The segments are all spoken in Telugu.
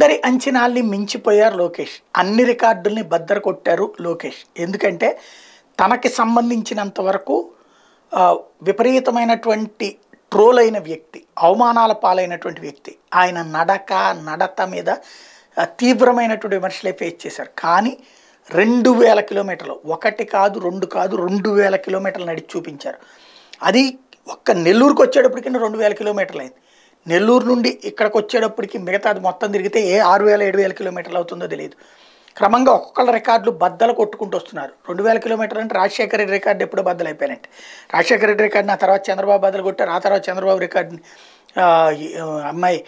అందరి అంచనాల్ని మించిపోయారు లోకేష్ అన్ని రికార్డుల్ని బద్దర కొట్టారు లోకేష్ ఎందుకంటే తనకి సంబంధించినంత వరకు విపరీతమైనటువంటి ట్రోల్ అయిన వ్యక్తి అవమానాల పాలైనటువంటి వ్యక్తి ఆయన నడక నడత మీద తీవ్రమైనటువంటి విమర్శలే ఫేస్ చేశారు కానీ రెండు వేల కిలోమీటర్లు ఒకటి కాదు రెండు కాదు రెండు వేల కిలోమీటర్లు నడిచి చూపించారు అది ఒక్క నెల్లూరుకు వచ్చేటప్పటికైనా రెండు వేల కిలోమీటర్లు అయింది నెల్లూరు నుండి ఇక్కడికి వచ్చేటప్పటికి మిగతాది మొత్తం తిరిగితే ఏ ఆరు వేల ఏడు వేల కిలోమీటర్లు అవుతుందో తెలియదు క్రమంగా ఒక్కొక్కళ్ళ రికార్డులు బద్దలు కొట్టుకుంటూ వస్తున్నారు రెండు వేల కిలోమీటర్లు అంటే రాజశేఖర రెడ్డి రికార్డు ఎప్పుడో బద్దలైపోయానంటే రాజశేఖర రెడ్డి రికార్డుని ఆ తర్వాత చంద్రబాబు బద్దలు కొట్టారు ఆ తర్వాత చంద్రబాబు రికార్డుని అమ్మాయి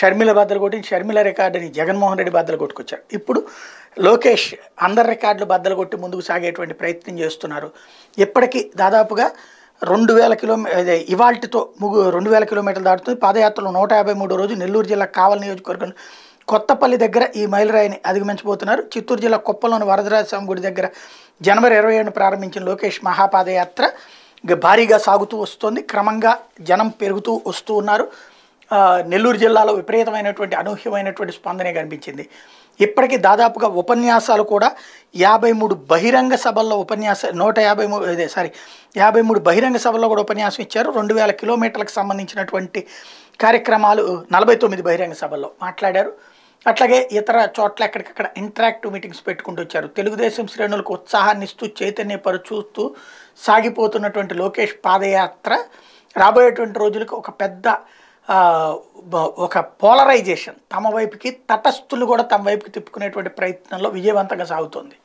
షర్మిల బద్దలు కొట్టి షర్మిల రికార్డుని జగన్మోహన్ రెడ్డి బద్దలు కొట్టుకొచ్చారు ఇప్పుడు లోకేష్ అందరి రికార్డులు బద్దలు కొట్టి ముందుకు సాగేటువంటి ప్రయత్నం చేస్తున్నారు ఇప్పటికీ దాదాపుగా రెండు వేల కిలోమీ ఇవాల్టితో ముగ్గు రెండు వేల కిలోమీటర్లు దాటుతుంది పాదయాత్రలో నూట యాభై మూడు రోజు నెల్లూరు జిల్లా కావలి నియోజకవర్గం కొత్తపల్లి దగ్గర ఈ మైలురాయిని అధిగమించబోతున్నారు చిత్తూరు జిల్లా కుప్పలోని వరదరాజస్వామి గుడి దగ్గర జనవరి ఇరవై ఏడు ప్రారంభించిన లోకేష్ మహాపాదయాత్ర భారీగా సాగుతూ వస్తుంది క్రమంగా జనం పెరుగుతూ వస్తూ ఉన్నారు నెల్లూరు జిల్లాలో విపరీతమైనటువంటి అనూహ్యమైనటువంటి స్పందనే కనిపించింది ఇప్పటికీ దాదాపుగా ఉపన్యాసాలు కూడా యాభై మూడు బహిరంగ సభల్లో ఉపన్యాస నూట యాభై మూడు సారీ యాభై మూడు బహిరంగ సభల్లో కూడా ఉపన్యాసం ఇచ్చారు రెండు వేల కిలోమీటర్లకు సంబంధించినటువంటి కార్యక్రమాలు నలభై తొమ్మిది బహిరంగ సభల్లో మాట్లాడారు అట్లాగే ఇతర చోట్ల ఎక్కడికక్కడ ఇంటరాక్టివ్ మీటింగ్స్ పెట్టుకుంటూ వచ్చారు తెలుగుదేశం శ్రేణులకు ఉత్సాహాన్ని ఇస్తూ చైతన్యపరుచూస్తూ సాగిపోతున్నటువంటి లోకేష్ పాదయాత్ర రాబోయేటువంటి రోజులకు ఒక పెద్ద ఒక పోలరైజేషన్ తమ వైపుకి తటస్థులు కూడా తమ వైపుకి తిప్పుకునేటువంటి ప్రయత్నంలో విజయవంతంగా సాగుతుంది